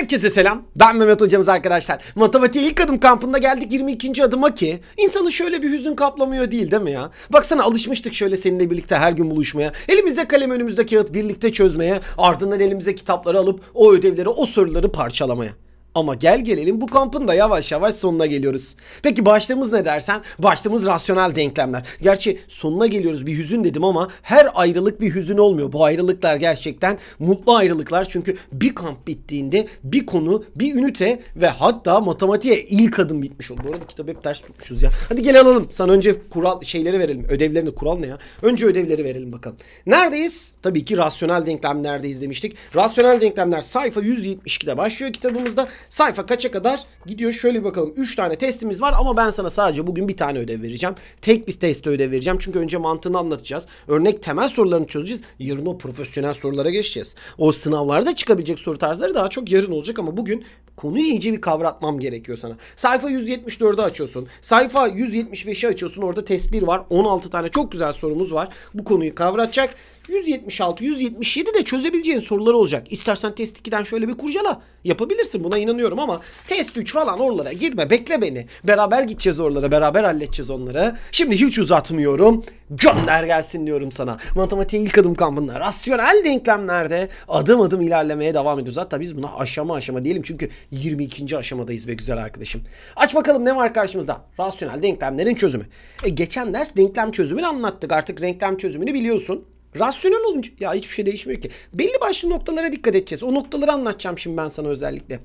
Herkese selam. Ben Mehmet hocanız arkadaşlar. Matematiğe ilk adım kampında geldik 22. adıma ki insanı şöyle bir hüzün kaplamıyor değil değil mi ya? Baksana alışmıştık şöyle seninle birlikte her gün buluşmaya. Elimizde kalem önümüzde kağıt birlikte çözmeye. Ardından elimize kitapları alıp o ödevleri o soruları parçalamaya. Ama gel gelelim bu kampın da yavaş yavaş sonuna geliyoruz. Peki başlığımız ne dersen? Başlığımız rasyonel denklemler. Gerçi sonuna geliyoruz bir hüzün dedim ama her ayrılık bir hüzün olmuyor. Bu ayrılıklar gerçekten mutlu ayrılıklar. Çünkü bir kamp bittiğinde bir konu, bir ünite ve hatta matematiğe ilk adım bitmiş oldu. Bu arada kitabı hep ters tutmuşuz ya. Hadi gel alalım. Sana önce kural şeyleri verelim. Ödevlerini kural ne ya? Önce ödevleri verelim bakalım. Neredeyiz? Tabii ki rasyonel denklemlerdeyiz demiştik. Rasyonel denklemler sayfa 172'de başlıyor kitabımızda. Sayfa kaça kadar gidiyor? Şöyle bir bakalım. 3 tane testimiz var ama ben sana sadece bugün bir tane ödev vereceğim. Tek bir teste ödev vereceğim. Çünkü önce mantığını anlatacağız. Örnek temel sorularını çözeceğiz. Yarın o profesyonel sorulara geçeceğiz. O sınavlarda çıkabilecek soru tarzları daha çok yarın olacak ama bugün konuyu iyice bir kavratmam gerekiyor sana. Sayfa 174'ü açıyorsun. Sayfa 175'i açıyorsun. Orada test 1 var. 16 tane çok güzel sorumuz var. Bu konuyu kavratacak. 176, 177 de çözebileceğin sorular olacak. İstersen test 2'den şöyle bir kurcala. Yapabilirsin buna inanıyorum ama test 3 falan oralara girme bekle beni. Beraber gideceğiz oralara beraber halledeceğiz onları. Şimdi hiç uzatmıyorum. Gönder gelsin diyorum sana. Matematiğe ilk adım kampında rasyonel denklemlerde adım adım ilerlemeye devam ediyoruz. Hatta biz buna aşama aşama diyelim çünkü 22. aşamadayız be güzel arkadaşım. Aç bakalım ne var karşımızda? Rasyonel denklemlerin çözümü. E, geçen ders denklem çözümünü anlattık. Artık denklem çözümünü biliyorsun. Rasyonel olunca ya hiçbir şey değişmiyor ki. Belli başlı noktalara dikkat edeceğiz. O noktaları anlatacağım şimdi ben sana özellikle.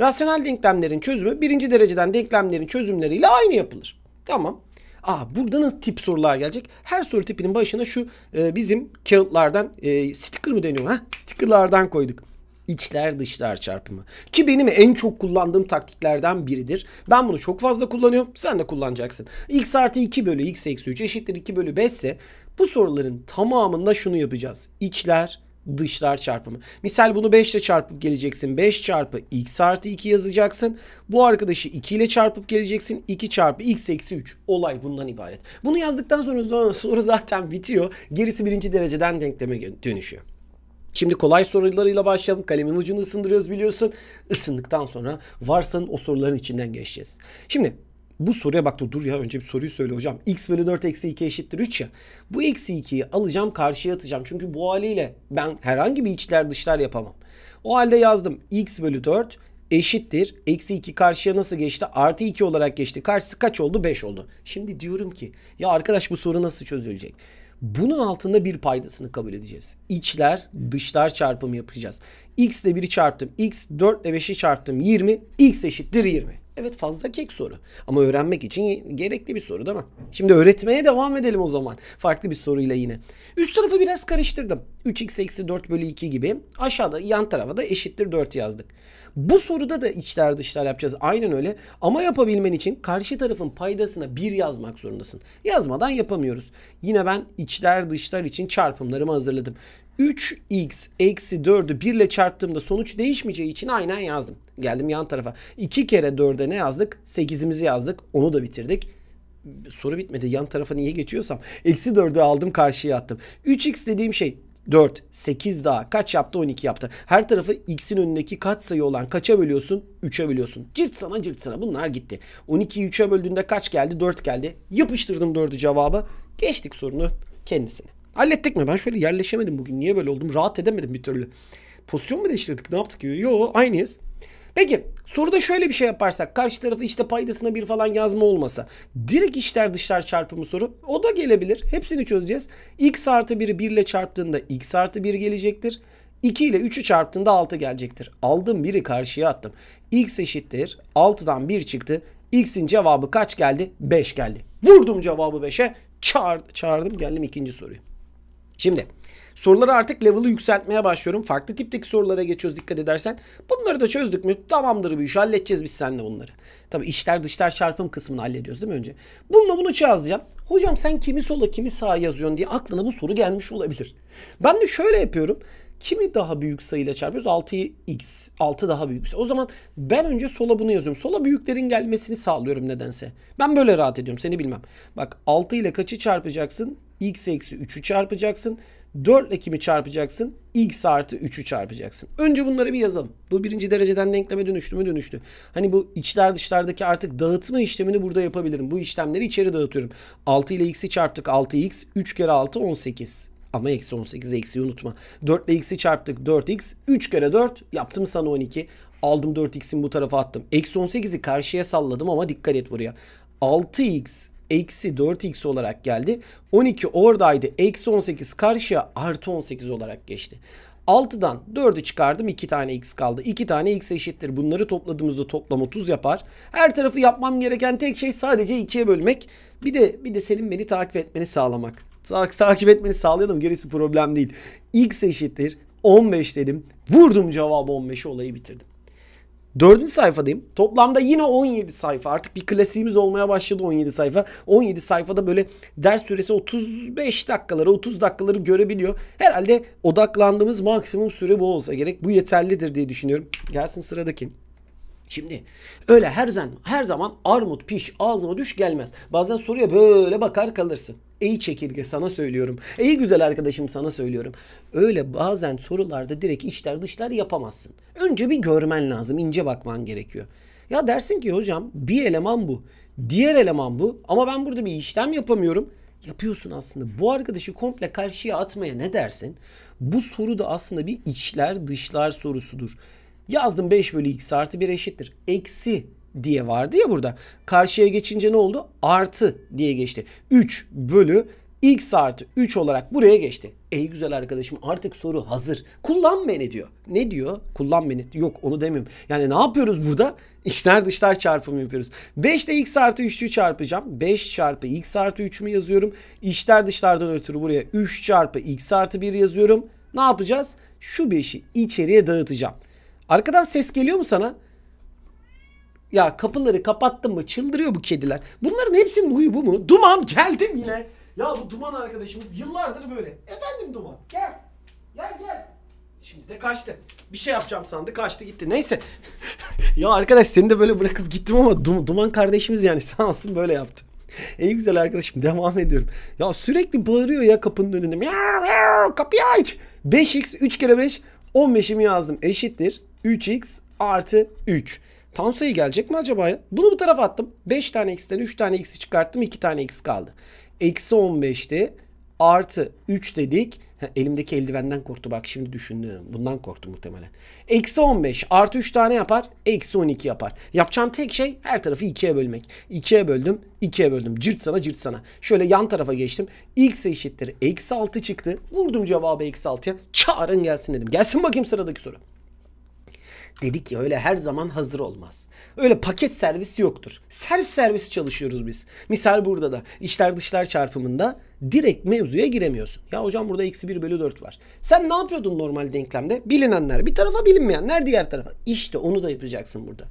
Rasyonel denklemlerin çözümü birinci dereceden denklemlerin çözümleriyle aynı yapılır. Tamam. Aa burada nasıl tip sorular gelecek? Her soru tipinin başına şu e, bizim kağıtlardan e, sticker mı deniyor? Ha? Stickerlardan koyduk. İçler dışlar çarpımı. Ki benim en çok kullandığım taktiklerden biridir. Ben bunu çok fazla kullanıyorum. Sen de kullanacaksın. x artı 2 bölü x eksi 3 eşittir 2 bölü 5 ise bu soruların tamamında şunu yapacağız. İçler dışlar çarpımı. Misal bunu 5 ile çarpıp geleceksin. 5 çarpı x artı 2 yazacaksın. Bu arkadaşı 2 ile çarpıp geleceksin. 2 çarpı x eksi 3. Olay bundan ibaret. Bunu yazdıktan sonra soru zaten bitiyor. Gerisi birinci dereceden denkleme dönüşüyor. Şimdi kolay sorularıyla başlayalım. Kalemin ucunu ısındırıyoruz biliyorsun. Isındıktan sonra varsın o soruların içinden geçeceğiz. Şimdi bu soruya baktım dur ya önce bir soruyu söyle hocam. X bölü 4 eksi 2 eşittir 3 ya. Bu eksi 2'yi alacağım karşıya atacağım. Çünkü bu haliyle ben herhangi bir içler dışlar yapamam. O halde yazdım. X bölü 4 eşittir. Eksi 2 karşıya nasıl geçti? Artı 2 olarak geçti. Karşısı kaç oldu? 5 oldu. Şimdi diyorum ki ya arkadaş bu soru nasıl çözülecek? Bunun altında bir paydasını kabul edeceğiz. İçler dışlar çarpımı yapacağız. X ile 1'i çarptım. X 4 ile 5'i çarptım. 20. X eşittir 20. Evet fazla kek soru. Ama öğrenmek için gerekli bir soru değil mi? Şimdi öğretmeye devam edelim o zaman. Farklı bir soruyla yine. Üst tarafı biraz karıştırdım. 3x eksi 4 bölü 2 gibi. Aşağıda yan tarafa da eşittir 4 yazdık. Bu soruda da içler dışlar yapacağız. Aynen öyle. Ama yapabilmen için karşı tarafın paydasına 1 yazmak zorundasın. Yazmadan yapamıyoruz. Yine ben içler dışlar için çarpımlarımı hazırladım. 3x eksi 4'ü 1 ile çarptığımda sonuç değişmeyeceği için aynen yazdım. Geldim yan tarafa. 2 kere 4'e ne yazdık? 8'imizi yazdık. Onu da bitirdik. Soru bitmedi. Yan tarafa niye geçiyorsam. Eksi 4'ü aldım karşıya attım. 3x dediğim şey 4, 8 daha kaç yaptı 12 yaptı. Her tarafı x'in önündeki katsayı olan kaça bölüyorsun? 3'e bölüyorsun. Cırt sana cırt sana bunlar gitti. 12'yi 3'e böldüğünde kaç geldi? 4 geldi. Yapıştırdım 4'ü cevabı. Geçtik sorunu kendisine. Hallettik mi? Ben şöyle yerleşemedim bugün. Niye böyle oldum? Rahat edemedim bir türlü. Pozisyon mu değiştirdik? Ne yaptık? Yo aynıyız. Peki soruda şöyle bir şey yaparsak karşı tarafı işte paydasına bir falan yazma olmasa direkt içler dışlar çarpımı soru o da gelebilir. Hepsini çözeceğiz. x artı 1'i 1 ile çarptığında x artı 1 gelecektir. 2 ile 3'ü çarptığında 6 gelecektir. Aldım 1'i karşıya attım. x eşittir 6'dan 1 çıktı. x'in cevabı kaç geldi? 5 geldi. Vurdum cevabı 5'e çağır, çağırdım geldim ikinci soruyu. Şimdi soruları artık level'ı yükseltmeye başlıyorum. Farklı tipteki sorulara geçiyoruz dikkat edersen. Bunları da çözdük mü tamamdır bir iş halledeceğiz biz seninle bunları. Tabi işler dışlar çarpım kısmını hallediyoruz değil mi önce? Bununla bunu çağızlayacağım. Hocam sen kimi sola kimi sağa yazıyorsun diye aklına bu soru gelmiş olabilir. Ben de şöyle yapıyorum. Kimi daha büyük sayıyla çarpıyoruz? 6'yı x. 6 daha büyük. O zaman ben önce sola bunu yazıyorum. Sola büyüklerin gelmesini sağlıyorum nedense. Ben böyle rahat ediyorum. Seni bilmem. Bak 6 ile kaçı çarpacaksın? x eksi 3'ü çarpacaksın. 4 ile kimi çarpacaksın? x artı 3'ü çarpacaksın. Önce bunları bir yazalım. Bu birinci dereceden denkleme dönüştü mü dönüştü. Hani bu içler dışlardaki artık dağıtma işlemini burada yapabilirim. Bu işlemleri içeri dağıtıyorum. 6 ile x'i çarptık 6x. 3 kere 6 18. Ama eksi 18 eksi unutma. 4 ile x'i çarptık 4x. 3 kere 4 yaptım sana 12. Aldım 4x'in bu tarafa attım. Eksi 18'i karşıya salladım ama dikkat et buraya. 6x eksi 4x olarak geldi. 12 oradaydı. Eksi 18 karşıya artı 18 olarak geçti. 6'dan 4'ü çıkardım 2 tane x kaldı. 2 tane x eşittir. Bunları topladığımızda toplam 30 yapar. Her tarafı yapmam gereken tek şey sadece 2'ye bölmek. Bir de bir de senin beni takip etmeni sağlamak. Tak takip etmeni sağlayalım gerisi problem değil. x eşittir 15 dedim. Vurdum cevabı 15'i olayı bitirdim. Dördüncü sayfadayım. Toplamda yine 17 sayfa. Artık bir klasiğimiz olmaya başladı 17 sayfa. 17 sayfada böyle ders süresi 35 dakikaları 30 dakikaları görebiliyor. Herhalde odaklandığımız maksimum süre bu olsa gerek. Bu yeterlidir diye düşünüyorum. Gelsin sıradaki. Şimdi öyle her zaman her zaman armut piş ağzıma düş gelmez. Bazen soruya böyle bakar kalırsın. İyi çekirge sana söylüyorum. Ey güzel arkadaşım sana söylüyorum. Öyle bazen sorularda direkt işler dışlar yapamazsın. Önce bir görmen lazım. ince bakman gerekiyor. Ya dersin ki hocam bir eleman bu. Diğer eleman bu. Ama ben burada bir işlem yapamıyorum. Yapıyorsun aslında. Bu arkadaşı komple karşıya atmaya ne dersin? Bu soru da aslında bir içler dışlar sorusudur. Yazdım 5 bölü x artı 1 eşittir. Eksi diye vardı ya burada. Karşıya geçince ne oldu? Artı diye geçti. 3 bölü x artı 3 olarak buraya geçti. Ey güzel arkadaşım artık soru hazır. Kullan beni diyor. Ne diyor? Kullan beni. Yok onu demiyorum. Yani ne yapıyoruz burada? İçler dışlar çarpımı yapıyoruz. 5 5'te x artı 3'ü çarpacağım. 5 çarpı x artı 3'ümü yazıyorum. İçler dışlardan ötürü buraya 3 çarpı x artı 1 yazıyorum. Ne yapacağız? Şu 5'i içeriye dağıtacağım. Arkadan ses geliyor mu sana? Ya kapıları kapattım mı çıldırıyor bu kediler. Bunların hepsinin huyu bu mu? Duman geldim yine. Ya bu Duman arkadaşımız yıllardır böyle. Efendim Duman gel. Gel gel. Şimdi de kaçtı. Bir şey yapacağım sandı kaçtı gitti. Neyse. ya arkadaş seni de böyle bırakıp gittim ama Duman kardeşimiz yani sağ olsun böyle yaptı. En güzel arkadaşım devam ediyorum. Ya sürekli bağırıyor ya kapının önünde. Miyav, miyav, kapıyı aç. 5x 3 kere 5 15'imi yazdım eşittir 3x artı 3. Tam gelecek mi acaba ya? Bunu bu tarafa attım. 5 tane x'ten 3 tane x'i çıkarttım. 2 tane x kaldı. Eksi 15'ti. Artı 3 dedik. Ha, elimdeki eldivenden korktu. Bak şimdi düşündüm. Bundan korktu muhtemelen. Eksi 15 artı 3 tane yapar. Eksi 12 yapar. Yapacağım tek şey her tarafı 2'ye bölmek. 2'ye böldüm. 2'ye böldüm. Cırt sana cırt sana. Şöyle yan tarafa geçtim. X eşittir. Eksi 6 çıktı. Vurdum cevabı eksi 6'ya. Çağırın gelsin dedim. Gelsin bakayım sıradaki soru. Dedik ya öyle her zaman hazır olmaz. Öyle paket servis yoktur. Self servis çalışıyoruz biz. Misal burada da işler dışlar çarpımında direkt mevzuya giremiyorsun. Ya hocam burada eksi 1 bölü 4 var. Sen ne yapıyordun normal denklemde? Bilinenler bir tarafa bilinmeyenler diğer tarafa. İşte onu da yapacaksın burada.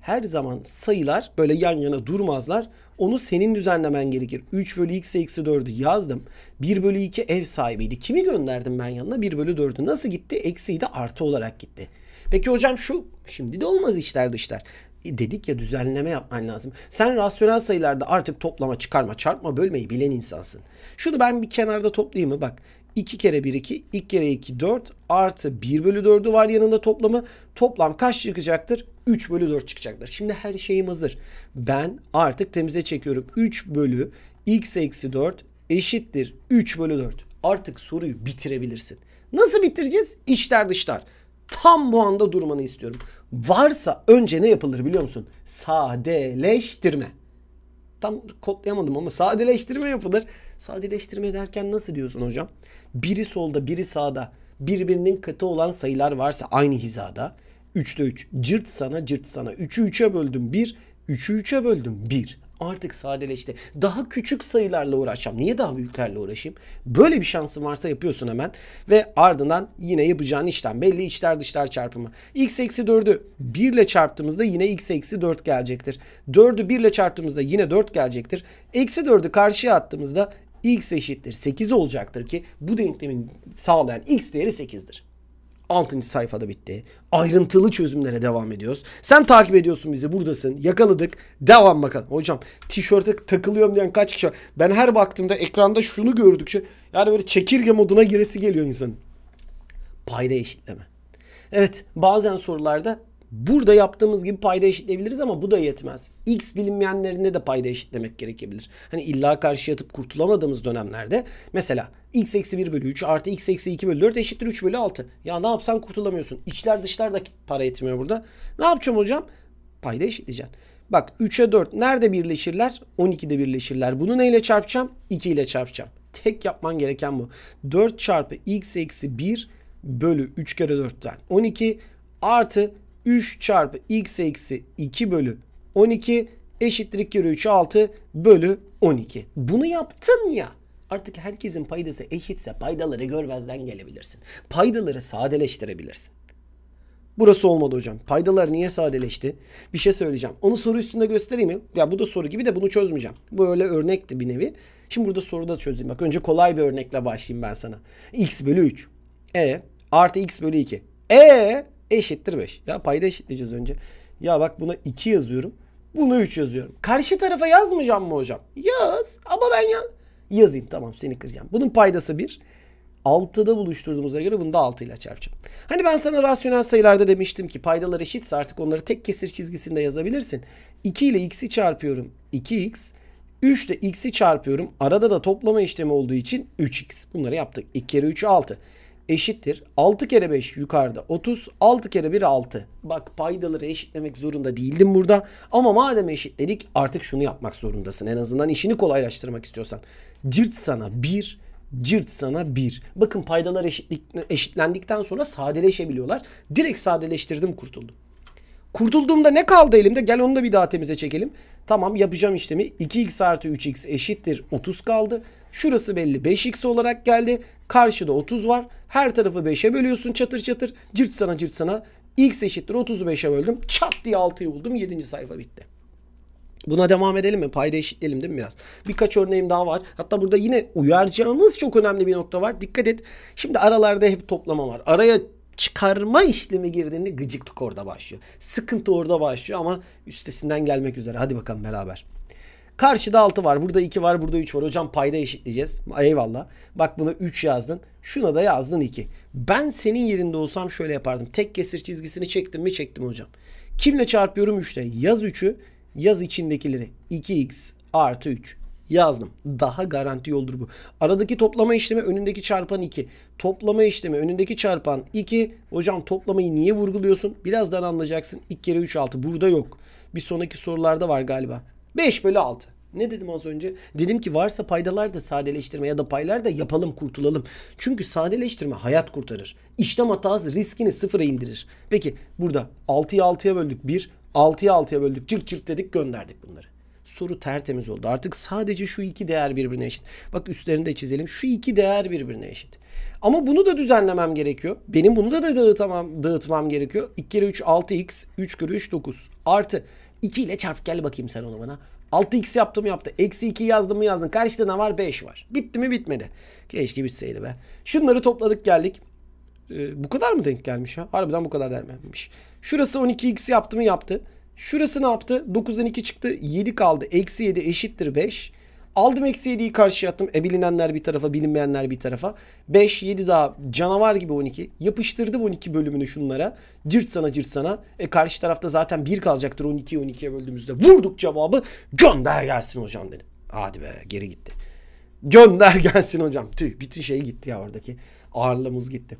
Her zaman sayılar böyle yan yana durmazlar. Onu senin düzenlemen gerekir. 3 bölü x eksi 4'ü yazdım. 1 bölü 2 ev sahibiydi. Kimi gönderdim ben yanına? 1 bölü 4'ü nasıl gitti? Eksiydi artı olarak gitti. Peki hocam şu şimdi de olmaz işler dışlar. E dedik ya düzenleme yapman lazım. Sen rasyonel sayılarda artık toplama, çıkarma, çarpma, bölmeyi bilen insansın. Şunu ben bir kenarda toplayayım mı? Bak 2 kere 1 2, 2 kere 2 4 artı 1 bölü 4'ü var yanında toplamı. Toplam kaç çıkacaktır? 3 bölü 4 çıkacaktır. Şimdi her şeyim hazır. Ben artık temize çekiyorum. 3 bölü x eksi 4 eşittir 3 bölü 4. Artık soruyu bitirebilirsin. Nasıl bitireceğiz? İçler dışlar tam bu anda durmanı istiyorum. Varsa önce ne yapılır biliyor musun? Sadeleştirme. Tam kodlayamadım ama sadeleştirme yapılır. Sadeleştirme derken nasıl diyorsun hocam? Biri solda biri sağda birbirinin katı olan sayılar varsa aynı hizada. 3'te 3 cırt sana cırt sana 3'ü 3'e böldüm 1 3'ü 3'e böldüm 1 artık sadeleşti. Daha küçük sayılarla uğraşacağım. Niye daha büyüklerle uğraşayım? Böyle bir şansın varsa yapıyorsun hemen ve ardından yine yapacağın işlem belli içler dışlar çarpımı. x eksi 4'ü 1 ile çarptığımızda yine x eksi 4 gelecektir. 4'ü 1 ile çarptığımızda yine 4 gelecektir. Eksi 4'ü karşıya attığımızda x eşittir 8 olacaktır ki bu denklemin sağlayan x değeri 8'dir. 6. sayfada bitti. Ayrıntılı çözümlere devam ediyoruz. Sen takip ediyorsun bizi buradasın. Yakaladık. Devam bakalım. Hocam tişörte takılıyorum diyen kaç kişi var? Ben her baktığımda ekranda şunu gördükçe yani böyle çekirge moduna giresi geliyor insanın. Payda eşitleme. Evet bazen sorularda Burada yaptığımız gibi payda eşitleyebiliriz ama bu da yetmez. X bilinmeyenlerinde de payda eşitlemek gerekebilir. Hani illa karşı yatıp kurtulamadığımız dönemlerde mesela x eksi 1 bölü 3 artı x eksi 2 bölü 4 eşittir 3 bölü 6. Ya ne yapsan kurtulamıyorsun. İçler dışlar da para etmiyor burada. Ne yapacağım hocam? Payda eşitleyeceğim. Bak 3'e 4 nerede birleşirler? 12'de birleşirler. Bunu neyle çarpacağım? 2 ile çarpacağım. Tek yapman gereken bu. 4 çarpı x eksi 1 bölü 3 kere 4'ten 12 artı 3 çarpı x eksi 2 bölü 12 eşittir 2 kere 3 6 bölü 12. Bunu yaptın ya. Artık herkesin paydası eşitse paydaları görmezden gelebilirsin. Paydaları sadeleştirebilirsin. Burası olmadı hocam. Paydalar niye sadeleşti? Bir şey söyleyeceğim. Onu soru üstünde göstereyim mi? Ya bu da soru gibi de bunu çözmeyeceğim. Bu öyle örnekti bir nevi. Şimdi burada soruda çözeyim. Bak önce kolay bir örnekle başlayayım ben sana. x bölü 3. E artı x bölü 2. E eşittir 5. Ya payda eşitleyeceğiz önce. Ya bak buna 2 yazıyorum. Bunu 3 yazıyorum. Karşı tarafa yazmayacağım mı hocam? Yaz. Ama ben ya yazayım tamam seni kıracağım. Bunun paydası 1. 6'da buluşturduğumuza göre bunu da 6 ile çarpacağım. Hani ben sana rasyonel sayılarda demiştim ki paydalar eşitse artık onları tek kesir çizgisinde yazabilirsin. 2 ile x'i çarpıyorum 2x. 3 ile x'i çarpıyorum. Arada da toplama işlemi olduğu için 3x. Bunları yaptık. 2 kere 3'ü 6 eşittir. 6 kere 5 yukarıda 30. 6 kere 1 6. Bak paydaları eşitlemek zorunda değildim burada. Ama madem eşitledik artık şunu yapmak zorundasın. En azından işini kolaylaştırmak istiyorsan. Cırt sana 1 cırt sana 1. Bakın paydalar eşitlik, eşitlendikten sonra sadeleşebiliyorlar. Direkt sadeleştirdim kurtuldum. Kurtulduğumda ne kaldı elimde? Gel onu da bir daha temize çekelim. Tamam yapacağım işlemi. 2x artı 3x eşittir 30 kaldı. Şurası belli 5x olarak geldi. Karşıda 30 var. Her tarafı 5'e bölüyorsun çatır çatır. Cırt sana cırt sana. X eşittir 30'u 5'e böldüm. Çat diye 6'yı buldum. 7. sayfa bitti. Buna devam edelim mi? Payda eşitleyelim değil mi biraz? Birkaç örneğim daha var. Hatta burada yine uyaracağımız çok önemli bir nokta var. Dikkat et. Şimdi aralarda hep toplama var. Araya çıkarma işlemi girdiğinde gıcıklık orada başlıyor. Sıkıntı orada başlıyor ama üstesinden gelmek üzere. Hadi bakalım beraber. Karşıda 6 var. Burada 2 var. Burada 3 var. Hocam payda eşitleyeceğiz. Eyvallah. Bak buna 3 yazdın. Şuna da yazdın 2. Ben senin yerinde olsam şöyle yapardım. Tek kesir çizgisini çektim mi çektim hocam. Kimle çarpıyorum 3'te? Yaz 3'ü. Yaz içindekileri. 2x artı 3 yazdım. Daha garanti yoldur bu. Aradaki toplama işlemi önündeki çarpan 2. Toplama işlemi önündeki çarpan 2. Hocam toplamayı niye vurguluyorsun? Birazdan anlayacaksın. 2 kere 3 6. Burada yok. Bir sonraki sorularda var galiba. 5 bölü 6. Ne dedim az önce? Dedim ki varsa paydalar da sadeleştirme ya da paylar da yapalım kurtulalım. Çünkü sadeleştirme hayat kurtarır. İşlem hatası riskini sıfıra indirir. Peki burada 6'ya 6'ya böldük 1, 6'ya 6'ya böldük cırt cırt dedik gönderdik bunları. Soru tertemiz oldu. Artık sadece şu iki değer birbirine eşit. Bak üstlerini de çizelim. Şu iki değer birbirine eşit. Ama bunu da düzenlemem gerekiyor. Benim bunu da, da dağıtamam, dağıtmam gerekiyor. 2 kere 3 6x, 3 kere 3 9 artı 2 ile çarp gel bakayım sen onu bana. 6x yaptım yaptı. Eksi 2 yazdım mı yazdın. Karşıda ne var? 5 var. Bitti mi bitmedi. Keşke bitseydi be. Şunları topladık geldik. Ee, bu kadar mı denk gelmiş ha? Harbiden bu kadar gelmemiş. Şurası 12x yaptı mı yaptı. Şurası ne yaptı? 9'dan 2 çıktı. 7 kaldı. Eksi 7 eşittir 5. Aldım eksi 7'yi karşıya attım. E bilinenler bir tarafa bilinmeyenler bir tarafa. 5 7 daha canavar gibi 12. Yapıştırdım 12 bölümünü şunlara. Cırt sana cırt sana. E karşı tarafta zaten 1 kalacaktır 12'yi 12'ye böldüğümüzde. Vurduk cevabı gönder gelsin hocam dedim. Hadi be geri gitti. Gönder gelsin hocam. Tüh bütün şey gitti ya oradaki. Ağırlığımız gitti.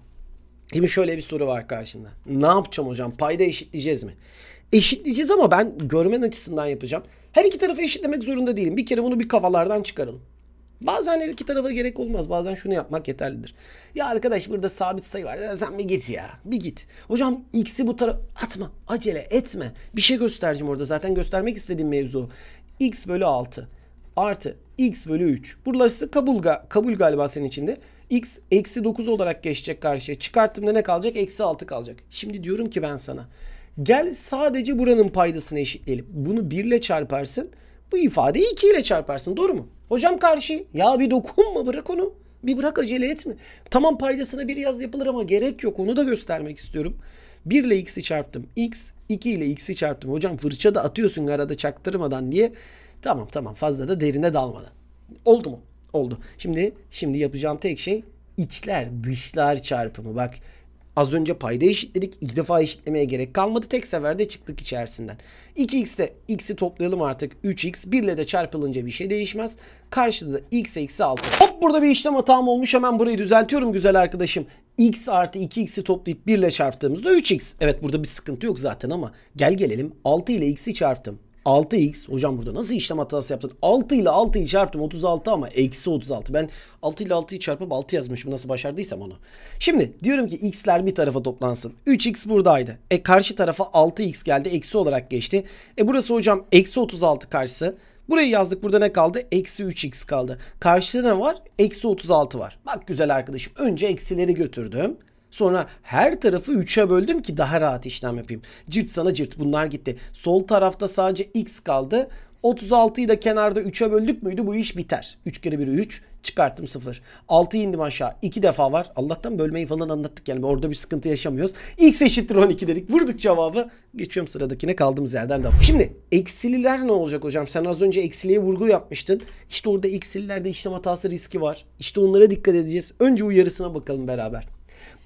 Şimdi şöyle bir soru var karşında. Ne yapacağım hocam? Payda eşitleyeceğiz mi? eşitleyeceğiz ama ben görmen açısından yapacağım. Her iki tarafı eşitlemek zorunda değilim. Bir kere bunu bir kafalardan çıkaralım. Bazen her iki tarafa gerek olmaz. Bazen şunu yapmak yeterlidir. Ya arkadaş burada sabit sayı var. Ya sen bir git ya. Bir git. Hocam x'i bu tarafa atma. Acele etme. Bir şey göstereceğim orada. Zaten göstermek istediğim mevzu. x bölü 6 artı x bölü 3. Burası kabulga kabul galiba senin içinde. x eksi 9 olarak geçecek karşıya. Çıkarttığımda ne kalacak? Eksi 6 kalacak. Şimdi diyorum ki ben sana. Gel sadece buranın paydasını eşitleyelim. Bunu 1 ile çarparsın. Bu ifadeyi 2 ile çarparsın. Doğru mu? Hocam karşı. Ya bir dokunma bırak onu. Bir bırak acele etme. Tamam paydasına bir yaz yapılır ama gerek yok. Onu da göstermek istiyorum. 1 ile x'i çarptım. x 2 ile x'i çarptım. Hocam fırça da atıyorsun arada çaktırmadan diye. Tamam tamam fazla da derine dalmadan. Oldu mu? Oldu. Şimdi şimdi yapacağım tek şey içler dışlar çarpımı. Bak Az önce payda eşitledik. İlk defa eşitlemeye gerek kalmadı. Tek seferde çıktık içerisinden. 2 x de x'i toplayalım artık. 3x 1 ile de çarpılınca bir şey değişmez. Karşıda da x eksi 6. Hop burada bir işlem hatam olmuş. Hemen burayı düzeltiyorum güzel arkadaşım. x artı 2x'i toplayıp 1 ile çarptığımızda 3x. Evet burada bir sıkıntı yok zaten ama gel gelelim 6 ile x'i çarptım. 6x hocam burada nasıl işlem hatası yaptın? 6 ile 6'yı çarptım 36 ama eksi 36. Ben 6 ile 6'yı çarpıp 6 yazmışım nasıl başardıysam onu. Şimdi diyorum ki x'ler bir tarafa toplansın. 3x buradaydı. E karşı tarafa 6x geldi eksi olarak geçti. E burası hocam eksi 36 karşısı. Burayı yazdık burada ne kaldı? Eksi 3x kaldı. Karşıda ne var? Eksi 36 var. Bak güzel arkadaşım önce eksileri götürdüm. Sonra her tarafı 3'e böldüm ki daha rahat işlem yapayım. Cırt sana cırt bunlar gitti. Sol tarafta sadece x kaldı. 36'yı da kenarda 3'e böldük müydü bu iş biter. 3 kere 1 3 çıkarttım 0. 6'yı indim aşağı 2 defa var. Allah'tan bölmeyi falan anlattık yani orada bir sıkıntı yaşamıyoruz. X eşittir 12 dedik vurduk cevabı. Geçiyorum sıradakine kaldığımız yerden devam. Şimdi eksililer ne olacak hocam? Sen az önce eksiliye vurgu yapmıştın. İşte orada eksililerde işlem hatası riski var. İşte onlara dikkat edeceğiz. Önce uyarısına bakalım beraber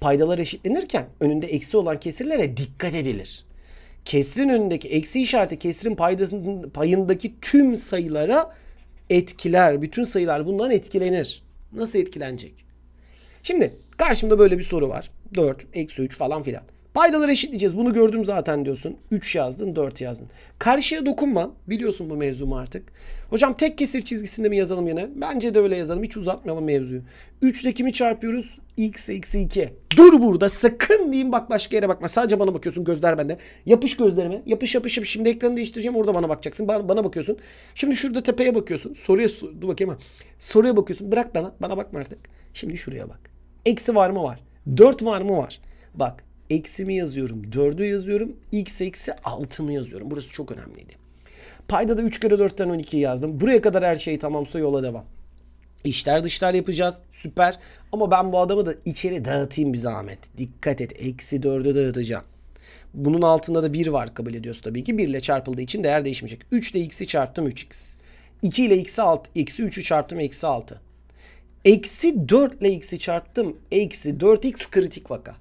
paydalar eşitlenirken önünde eksi olan kesirlere dikkat edilir. Kesrin önündeki eksi işareti kesrin paydasının, payındaki tüm sayılara etkiler. Bütün sayılar bundan etkilenir. Nasıl etkilenecek? Şimdi karşımda böyle bir soru var. 4, eksi 3 falan filan. Paydaları eşitleyeceğiz. Bunu gördüm zaten diyorsun. 3 yazdın, 4 yazdın. Karşıya dokunma. Biliyorsun bu mevzumu artık. Hocam tek kesir çizgisinde mi yazalım yine? Bence de öyle yazalım. Hiç uzatmayalım mevzuyu. 3'le kimi çarpıyoruz? X eksi 2. Dur burada sakın diyeyim bak başka yere bakma. Sadece bana bakıyorsun gözler bende. Yapış gözlerime. Yapış yapış yapış. Şimdi ekranı değiştireceğim orada bana bakacaksın. Bana, bana bakıyorsun. Şimdi şurada tepeye bakıyorsun. Soruya dur bakayım ha. Soruya bakıyorsun. Bırak bana. Bana bakma artık. Şimdi şuraya bak. Eksi var mı var? 4 var mı var? Bak eksi mi yazıyorum, 4'ü yazıyorum, x eksi 6 mı yazıyorum. Burası çok önemliydi. Payda da 3 kere 4'ten 12 yazdım. Buraya kadar her şey tamamsa yola devam. İşler dışlar yapacağız. Süper. Ama ben bu adamı da içeri dağıtayım bir zahmet. Dikkat et. Eksi 4'e dağıtacağım. Bunun altında da 1 var kabul ediyoruz tabii ki. 1 ile çarpıldığı için değer değişmeyecek. 3 ile x'i çarptım 3x. 2 ile x'i 6. Eksi 3'ü çarptım eksi 6. Eksi 4 ile x'i çarptım. Eksi 4x kritik vaka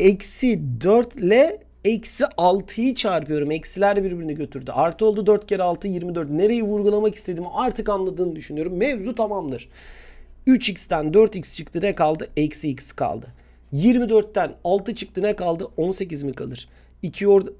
eksi 4 ile eksi 6'yı çarpıyorum. Eksiler birbirini götürdü. Artı oldu 4 kere 6 24. Nereyi vurgulamak istediğimi artık anladığını düşünüyorum. Mevzu tamamdır. 3x'ten 4x çıktı ne kaldı? Eksi x kaldı. 24'ten 6 çıktı ne kaldı? 18 mi kalır? 2 orada...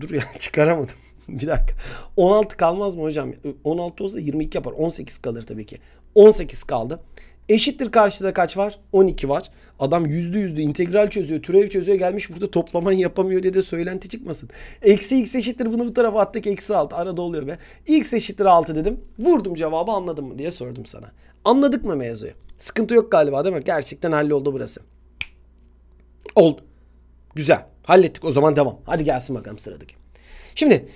Dur ya çıkaramadım. bir dakika. 16 kalmaz mı hocam? 16 ee, olsa 22 yapar. 18 kalır tabii ki. 18 kaldı. Eşittir karşıda kaç var? 12 var. Adam yüzde yüzde integral çözüyor, türev çözüyor gelmiş burada toplamayı yapamıyor diye de söylenti çıkmasın. Eksi x eşittir bunu bu tarafa attık eksi 6 arada oluyor be. x eşittir 6 dedim. Vurdum cevabı anladın mı diye sordum sana. Anladık mı mevzuyu? Sıkıntı yok galiba değil mi? Gerçekten halloldu burası. Oldu. Güzel. Hallettik o zaman devam. Hadi gelsin bakalım sıradaki. Şimdi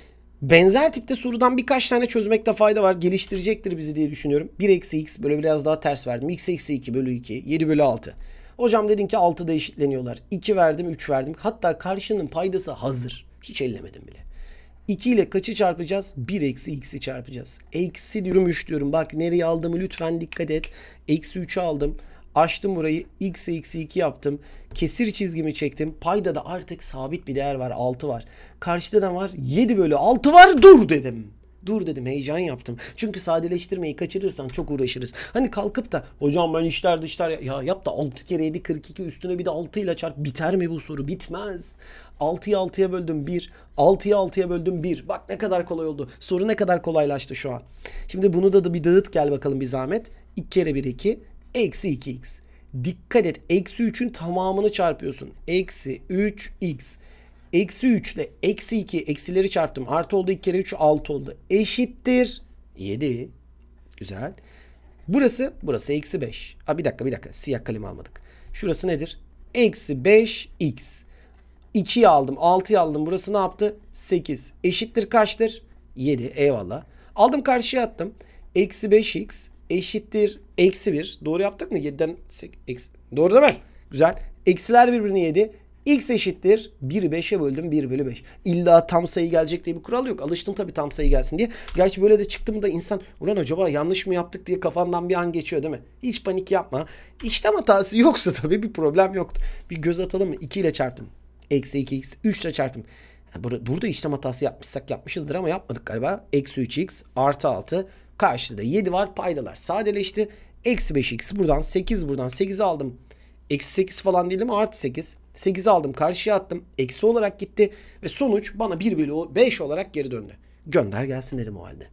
Benzer tipte sorudan birkaç tane çözmekte fayda var. Geliştirecektir bizi diye düşünüyorum. 1 eksi x böyle biraz daha ters verdim. x eksi 2 bölü 2. 7 bölü 6. Hocam dedin ki 6 da eşitleniyorlar. 2 verdim 3 verdim. Hatta karşının paydası hazır. Hiç ellemedim bile. 2 ile kaçı çarpacağız? 1 eksi x'i çarpacağız. Eksi diyorum 3 diyorum. Bak nereye aldığımı lütfen dikkat et. Eksi 3'ü aldım. Açtım burayı x x 2 yaptım. Kesir çizgimi çektim. Payda da artık sabit bir değer var 6 var. Karşıda ne var? 7 bölü 6 var dur dedim. Dur dedim heyecan yaptım. Çünkü sadeleştirmeyi kaçırırsan çok uğraşırız. Hani kalkıp da hocam ben işler dışlar ya yap da 6 kere 7 42 üstüne bir de 6 ile çarp biter mi bu soru? Bitmez. 6'yı 6'ya böldüm 1. 6'yı 6'ya böldüm 1. Bak ne kadar kolay oldu. Soru ne kadar kolaylaştı şu an. Şimdi bunu da, da bir dağıt gel bakalım bir zahmet. 2 kere 1 2. Eksi 2x. Dikkat et. Eksi 3'ün tamamını çarpıyorsun. Eksi 3x. Eksi 3 ile eksi 2 eksileri çarptım. Artı oldu 2 kere 3 6 oldu. Eşittir 7. Güzel. Burası burası eksi 5. Aa, bir dakika bir dakika siyah kalemi almadık. Şurası nedir? Eksi 5x. 2'yi aldım 6'yı aldım burası ne yaptı? 8 eşittir kaçtır? 7 eyvallah. Aldım karşıya attım. Eksi 5x eşittir Eksi 1. Doğru yaptık mı? 7'den eksi. Doğru değil mi? Güzel. Eksiler birbirini yedi. X eşittir 1 5'e böldüm 1 bölü 5. İlla tam sayı gelecek diye bir kural yok. Alıştın tabii tam sayı gelsin diye. Gerçi böyle de çıktım da insan ulan acaba yanlış mı yaptık diye kafandan bir an geçiyor değil mi? Hiç panik yapma. İşlem hatası yoksa tabii bir problem yoktu. Bir göz atalım mı? 2 ile çarptım. Eksi 2 x 3 ile çarptım. Burada işlem hatası yapmışsak yapmışızdır ama yapmadık galiba. Eksi 3x artı 6 karşıda 7 var paydalar sadeleşti. Eksi 5x buradan 8 buradan 8 aldım. Eksi 8 falan değil ama artı 8. 8 aldım karşıya attım. Eksi olarak gitti ve sonuç bana 1 bölü 5 olarak geri döndü. Gönder gelsin dedim o halde.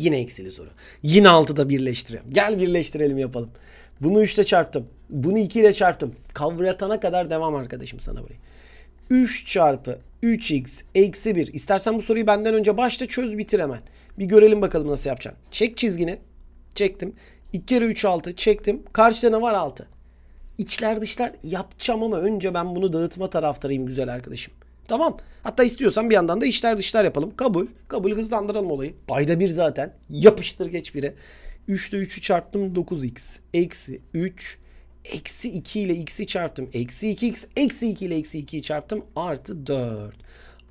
Yine eksili soru. Yine 6'da birleştirelim Gel birleştirelim yapalım. Bunu 3 ile çarptım. Bunu 2 ile çarptım. Kavratana kadar devam arkadaşım sana burayı. 3 çarpı 3x eksi 1. İstersen bu soruyu benden önce başla çöz bitir hemen. Bir görelim bakalım nasıl yapacaksın. Çek çizgini. Çektim. 2 kere 3 6 çektim. Karşıda ne var 6. İçler dışlar yapacağım ama önce ben bunu dağıtma taraftarıyım güzel arkadaşım. Tamam. Hatta istiyorsan bir yandan da içler dışlar yapalım. Kabul. Kabul hızlandıralım olayı. Bayda 1 zaten. Yapıştır geç 1'e. 3'te 3'ü çarptım 9x. Eksi 3. Eksi 2 ile x'i çarptım. Eksi 2x. Eksi 2 ile eksi 2'yi çarptım. Artı 4.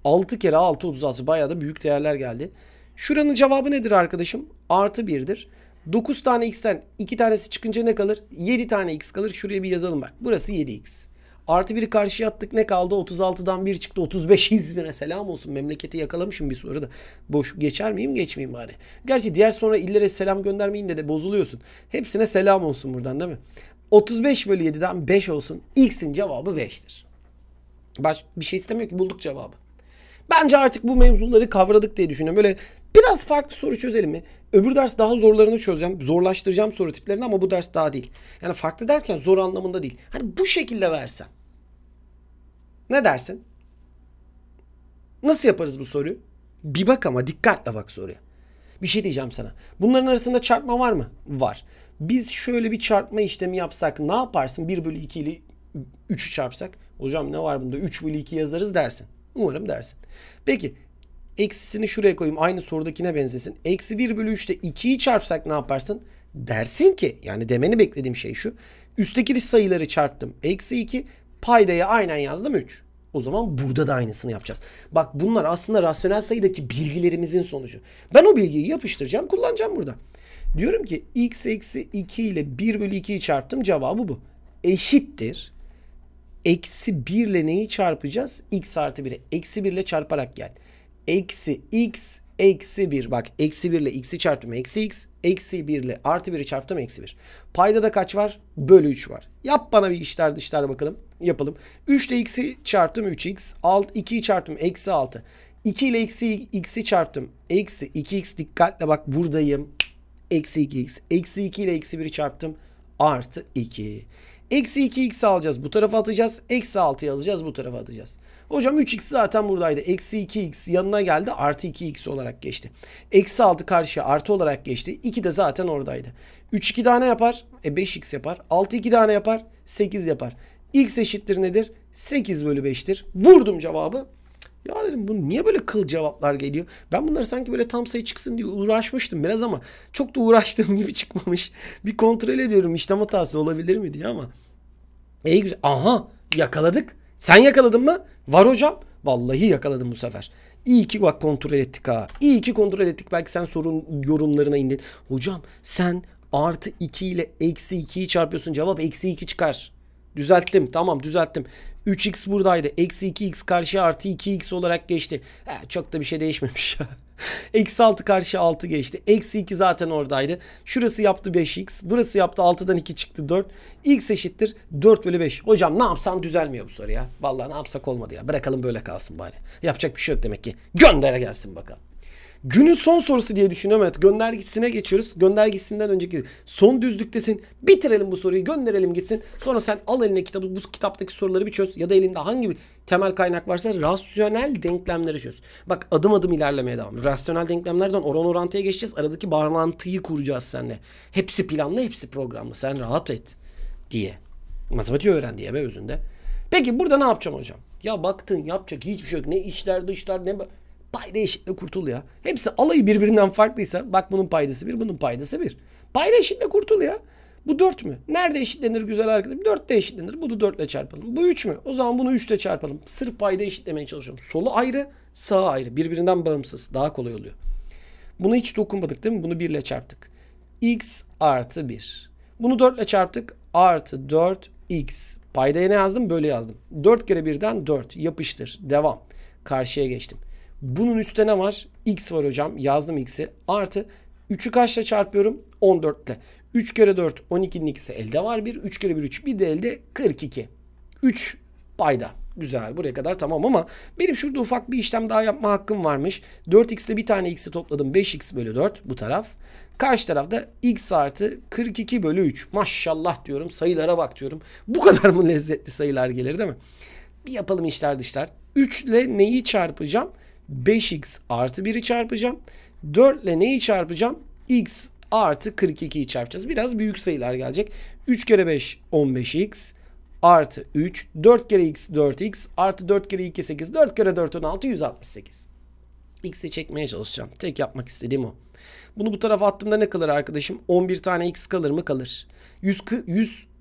6 kere 6 36. Bayağı da büyük değerler geldi. Şuranın cevabı nedir arkadaşım? Artı 1'dir. 9 tane x'ten 2 tanesi çıkınca ne kalır? 7 tane x kalır. Şuraya bir yazalım bak. Burası 7x. Artı 1'i karşıya attık ne kaldı? 36'dan 1 çıktı. 35 İzmir'e selam olsun. Memleketi yakalamışım bir soruda. Boş geçer miyim geçmeyeyim bari. Gerçi diğer sonra illere selam göndermeyin de de bozuluyorsun. Hepsine selam olsun buradan değil mi? 35 bölü 7'den 5 olsun. X'in cevabı 5'tir. Baş, bir şey istemiyor ki bulduk cevabı. Bence artık bu mevzuları kavradık diye düşünüyorum. Böyle Biraz farklı soru çözelim mi? Öbür ders daha zorlarını çözeceğim. Zorlaştıracağım soru tiplerini ama bu ders daha değil. Yani farklı derken zor anlamında değil. Hani bu şekilde versem. Ne dersin? Nasıl yaparız bu soruyu? Bir bak ama dikkatle bak soruya. Bir şey diyeceğim sana. Bunların arasında çarpma var mı? Var. Biz şöyle bir çarpma işlemi yapsak ne yaparsın? 1 bölü 2 ile 3'ü çarpsak. Hocam ne var bunda? 3 bölü 2 yazarız dersin. Umarım dersin. Peki Eksisini şuraya koyayım aynı sorudakine benzesin. Eksi 1 bölü 3'te 2'yi çarpsak ne yaparsın? Dersin ki yani demeni beklediğim şey şu. Üstteki sayıları çarptım. Eksi 2 paydaya aynen yazdım 3. O zaman burada da aynısını yapacağız. Bak bunlar aslında rasyonel sayıdaki bilgilerimizin sonucu. Ben o bilgiyi yapıştıracağım kullanacağım burada. Diyorum ki x eksi 2 ile 1 bölü 2'yi çarptım cevabı bu. Eşittir. Eksi 1 ile neyi çarpacağız? x artı 1'e. Eksi 1 ile çarparak gel. Yani eksi x eksi 1. Bak eksi 1 ile x'i çarptım eksi x. Eksi 1 ile artı 1'i çarptım eksi 1. Payda da kaç var? Bölü 3 var. Yap bana bir işler dışlar bakalım. Yapalım. 3 ile x'i çarptım 3x. 6, 2'yi çarptım eksi 6. 2 ile eksi x'i çarptım. Eksi 2x dikkatle bak buradayım. Eksi 2x. Eksi 2 ile eksi 1'i çarptım. Artı 2. Eksi 2x alacağız bu tarafa atacağız. Eksi 6'yı alacağız bu tarafa atacağız. Hocam 3x zaten buradaydı. Eksi 2x yanına geldi. Artı 2x olarak geçti. Eksi 6 karşıya artı olarak geçti. 2 de zaten oradaydı. 3 2 tane yapar. E 5x yapar. 6 2 tane yapar. 8 yapar. x eşittir nedir? 8 bölü 5'tir. Vurdum cevabı. Ya dedim bu niye böyle kıl cevaplar geliyor? Ben bunları sanki böyle tam sayı çıksın diye uğraşmıştım biraz ama çok da uğraştığım gibi çıkmamış. Bir kontrol ediyorum işlem hatası olabilir mi diye ama. İyi e, güzel. Aha yakaladık. Sen yakaladın mı? Var hocam. Vallahi yakaladım bu sefer. İyi ki bak kontrol ettik ha. İyi ki kontrol ettik. Belki sen sorun yorumlarına indin. Hocam sen artı 2 ile eksi 2'yi çarpıyorsun. Cevap eksi 2 çıkar. Düzelttim. Tamam düzelttim. 3x buradaydı. Eksi 2x karşı artı 2x olarak geçti. He, çok da bir şey değişmemiş ya. Eksi 6 karşı 6 geçti. Eksi 2 zaten oradaydı. Şurası yaptı 5x. Burası yaptı 6'dan 2 çıktı 4. x eşittir 4 bölü 5. Hocam ne yapsam düzelmiyor bu soru ya. Vallahi ne yapsak olmadı ya. Bırakalım böyle kalsın bari. Yapacak bir şey yok demek ki. Göndere gelsin bakalım. Günün son sorusu diye düşünüyorum. Evet göndergisine geçiyoruz. Göndergisinden önceki son düzlüktesin. Bitirelim bu soruyu gönderelim gitsin. Sonra sen al eline kitabı bu kitaptaki soruları bir çöz. Ya da elinde hangi bir temel kaynak varsa rasyonel denklemleri çöz. Bak adım adım ilerlemeye devam. Rasyonel denklemlerden oran orantıya geçeceğiz. Aradaki bağlantıyı kuracağız seninle. Hepsi planlı hepsi programlı. Sen rahat et diye. Matematiği öğren diye be özünde. Peki burada ne yapacağım hocam? Ya baktın yapacak hiçbir şey yok. Ne işler dışlar ne... Payda eşitle kurtul ya. Hepsi alayı birbirinden farklıysa bak bunun paydası bir bunun paydası bir. Payda eşitle kurtul ya. Bu dört mü? Nerede eşitlenir güzel arkadaşım? 4 de eşitlenir. Bunu dörtle çarpalım. Bu üç mü? O zaman bunu üçle çarpalım. Sırf payda eşitlemeye çalışıyorum. Solu ayrı, sağı ayrı. Birbirinden bağımsız. Daha kolay oluyor. Bunu hiç dokunmadık değil mi? Bunu birle çarptık. x artı bir. Bunu dörtle çarptık. Artı dört x. Paydaya ne yazdım? Böyle yazdım. Dört kere birden dört. Yapıştır. Devam. Karşıya geçtim. Bunun üstte ne var? X var hocam. Yazdım X'i. Artı 3'ü kaçla çarpıyorum? 14 ile. 3 kere 4 12'nin ikisi elde var. 1. 3 kere 1 3. Bir de elde 42. 3 payda. Güzel buraya kadar tamam ama benim şurada ufak bir işlem daha yapma hakkım varmış. 4x'te bir tane x'i topladım. 5x bölü 4 bu taraf. Karşı tarafta x artı 42 bölü 3. Maşallah diyorum sayılara bak diyorum. Bu kadar mı lezzetli sayılar gelir değil mi? Bir yapalım işler dışlar. 3 ile neyi çarpacağım? 5x artı 1'i çarpacağım. 4 ile neyi çarpacağım? x artı 42'yi çarpacağız. Biraz büyük sayılar gelecek. 3 kere 5 15x artı 3. 4 kere x 4x artı 4 kere 2 8. 4 kere 4 16 168. X'i çekmeye çalışacağım. Tek yapmak istediğim o. Bunu bu tarafa attığımda ne kalır arkadaşım? 11 tane x kalır mı? Kalır. 100,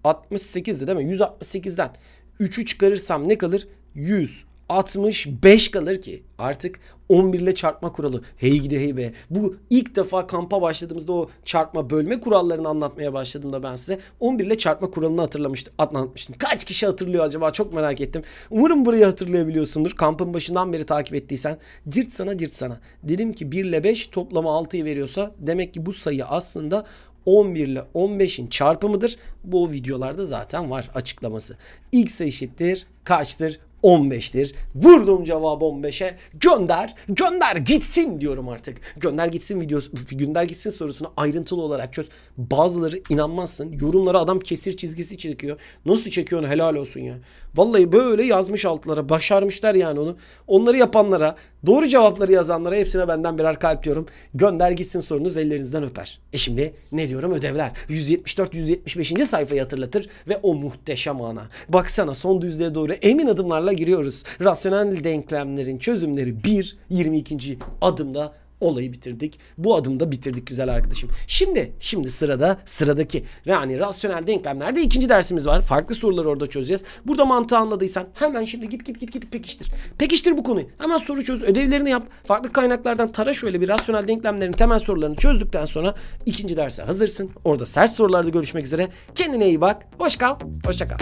168'di değil mi? 168'den 3'ü çıkarırsam ne kalır? 100 65 kalır ki artık 11 ile çarpma kuralı. Hey gidi hey be. Bu ilk defa kampa başladığımızda o çarpma bölme kurallarını anlatmaya başladığımda ben size 11 ile çarpma kuralını hatırlamıştım. Anlatmıştım. Kaç kişi hatırlıyor acaba çok merak ettim. Umarım burayı hatırlayabiliyorsundur. Kampın başından beri takip ettiysen. Cırt sana cırt sana. Dedim ki 1 ile 5 toplama 6'yı veriyorsa demek ki bu sayı aslında 11 ile 15'in çarpımıdır. Bu videolarda zaten var açıklaması. X eşittir kaçtır? 15'tir. Vurdum cevabı 15'e. Gönder, gönder gitsin diyorum artık. Gönder gitsin videosu, gönder gitsin sorusunu ayrıntılı olarak çöz. Bazıları inanmazsın. Yorumlara adam kesir çizgisi çekiyor. Nasıl çekiyorsun helal olsun ya. Vallahi böyle yazmış altlara. Başarmışlar yani onu. Onları yapanlara, doğru cevapları yazanlara hepsine benden birer kalp diyorum. Gönder gitsin sorunuz ellerinizden öper. E şimdi ne diyorum ödevler. 174-175. sayfayı hatırlatır ve o muhteşem ana. Baksana son düzlüğe doğru emin adımlarla sorularla giriyoruz. Rasyonel denklemlerin çözümleri 1 22. adımda olayı bitirdik. Bu adımda bitirdik güzel arkadaşım. Şimdi şimdi sırada sıradaki yani rasyonel denklemlerde ikinci dersimiz var. Farklı soruları orada çözeceğiz. Burada mantığı anladıysan hemen şimdi git git git git pekiştir. Pekiştir bu konuyu. Hemen soru çöz. Ödevlerini yap. Farklı kaynaklardan tara şöyle bir rasyonel denklemlerin temel sorularını çözdükten sonra ikinci derse hazırsın. Orada sert sorularda görüşmek üzere. Kendine iyi bak. Hoş kal. Hoşça kal.